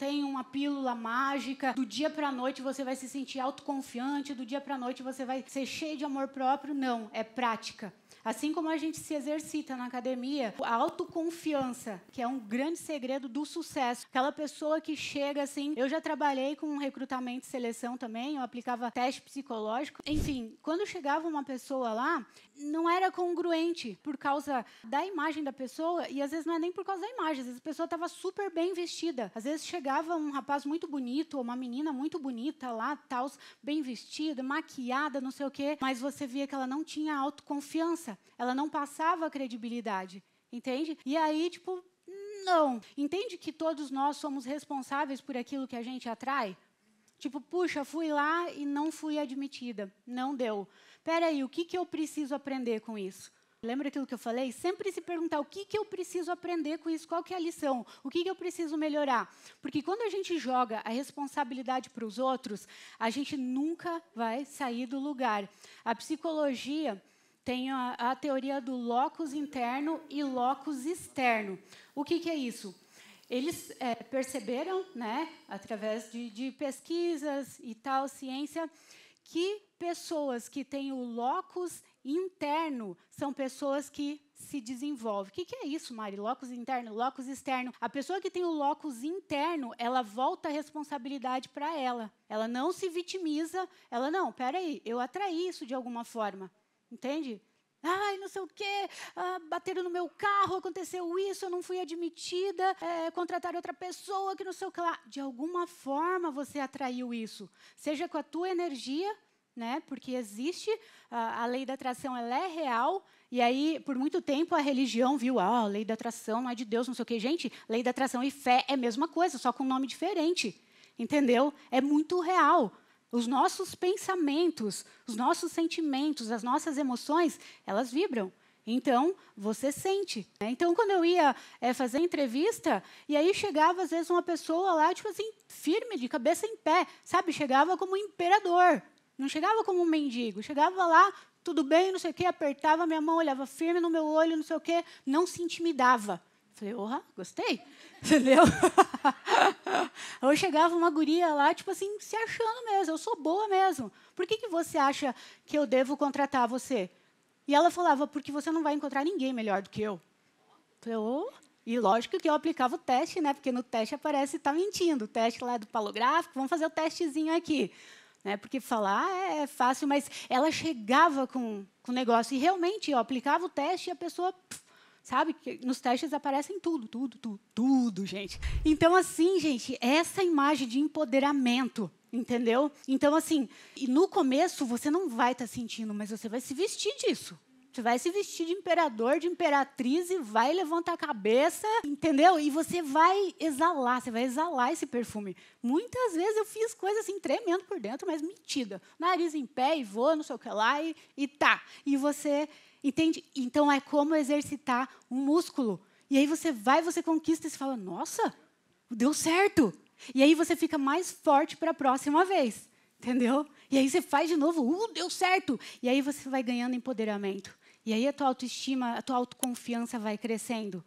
tem uma pílula mágica. Do dia para a noite você vai se sentir autoconfiante, do dia para a noite você vai ser cheio de amor próprio. Não, é prática. Assim como a gente se exercita na academia, a autoconfiança, que é um grande segredo do sucesso. Aquela pessoa que chega assim, eu já trabalhei com recrutamento e seleção também, eu aplicava teste psicológico. Enfim, quando chegava uma pessoa lá, não era congruente por causa da imagem da pessoa, e às vezes não é nem por causa da imagem, às vezes a pessoa estava super bem vestida. Às vezes chegava chegava um rapaz muito bonito, ou uma menina muito bonita lá, tal, bem vestida, maquiada, não sei o quê, mas você via que ela não tinha autoconfiança, ela não passava credibilidade, entende? E aí, tipo, não. Entende que todos nós somos responsáveis por aquilo que a gente atrai? Tipo, puxa, fui lá e não fui admitida, não deu. Peraí, o que, que eu preciso aprender com isso? Lembra aquilo que eu falei? Sempre se perguntar o que, que eu preciso aprender com isso, qual que é a lição, o que, que eu preciso melhorar. Porque quando a gente joga a responsabilidade para os outros, a gente nunca vai sair do lugar. A psicologia tem a, a teoria do locus interno e locus externo. O que, que é isso? Eles é, perceberam, né, através de, de pesquisas e tal, ciência, que pessoas que têm o locus interno são pessoas que se desenvolvem. O que, que é isso, Mari? Locus interno, locus externo. A pessoa que tem o locus interno, ela volta a responsabilidade para ela. Ela não se vitimiza. Ela, não, peraí, eu atraí isso de alguma forma. Entende? Ai, não sei o quê, ah, bateram no meu carro, aconteceu isso, eu não fui admitida, é, contrataram outra pessoa que não sei o que lá. De alguma forma você atraiu isso. Seja com a tua energia, né? Porque existe a, lei da atração, ela é real. E aí, por muito tempo, a religião viu, ah, a lei da atração não é de Deus, não sei o quê. Gente, lei da atração e fé é a mesma coisa, só com um nome diferente. Entendeu? É muito real. Os nossos pensamentos, os nossos sentimentos, as nossas emoções, elas vibram. Então, você sente. Né? Então, quando eu ia é, fazer entrevista, e aí chegava, às vezes, uma pessoa lá, tipo assim, firme, de cabeça em pé, sabe? Chegava como um imperador, não chegava como um mendigo, chegava lá, tudo bem, não sei o quê, apertava minha mão, olhava firme no meu olho, não sei o quê, não se intimidava. Falei, porra, gostei. Entendeu? Ou chegava uma guria lá, tipo assim, se achando mesmo, eu sou boa mesmo. Por que, que você acha que eu devo contratar você? E ela falava, porque você não vai encontrar ninguém melhor do que eu. Falei, oh. E lógico que eu aplicava o teste, né? Porque no teste aparece, está mentindo. O teste lá é do palográfico, vamos fazer o testezinho aqui. Né? Porque falar é, é fácil, mas ela chegava com, com o negócio. E realmente, eu aplicava o teste e a pessoa. sabe sabe? Nos testes aparecem tudo, tudo, tudo, tudo, gente. Então, assim, gente, essa imagem de empoderamento entendeu? Então, assim, e no começo você não vai estar tá sentindo, mas você vai se vestir disso. Você vai se vestir de imperador, de imperatriz e vai levantar a cabeça, entendeu? E você vai exalar, você vai exalar esse perfume. Muitas vezes eu fiz coisas assim, tremendo por dentro, mas metida. Nariz em pé e vou, não sei o que lá, e, e tá. E você, entende? Então é como exercitar um músculo. E aí você vai, você conquista e você fala, nossa, deu certo. E aí você fica mais forte para a próxima vez. Entendeu? E aí você faz de novo, uh, deu certo. E aí você vai ganhando empoderamento. E aí a tua autoestima, a tua autoconfiança vai crescendo.